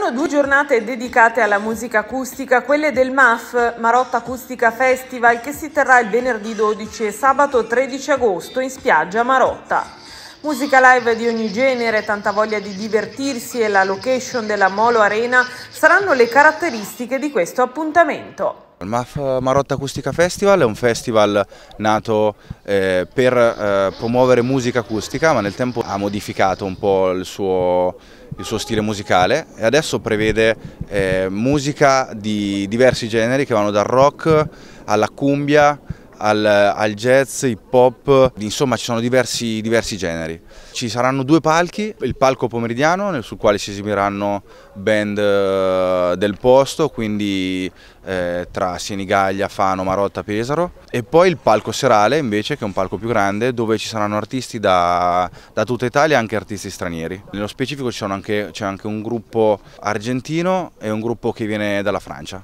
saranno due giornate dedicate alla musica acustica, quelle del MAF, Marotta Acustica Festival, che si terrà il venerdì 12 e sabato 13 agosto in spiaggia Marotta. Musica live di ogni genere, tanta voglia di divertirsi e la location della Molo Arena saranno le caratteristiche di questo appuntamento. Il MAF Marotta Acustica Festival è un festival nato eh, per eh, promuovere musica acustica ma nel tempo ha modificato un po' il suo, il suo stile musicale e adesso prevede eh, musica di diversi generi che vanno dal rock alla cumbia al, al jazz, hip hop, insomma ci sono diversi, diversi, generi. Ci saranno due palchi, il palco pomeridiano sul quale si esibiranno band eh, del posto, quindi eh, tra Sienigaglia, Fano, Marotta, Pesaro e poi il palco serale invece che è un palco più grande dove ci saranno artisti da, da tutta Italia e anche artisti stranieri. Nello specifico c'è anche, anche un gruppo argentino e un gruppo che viene dalla Francia.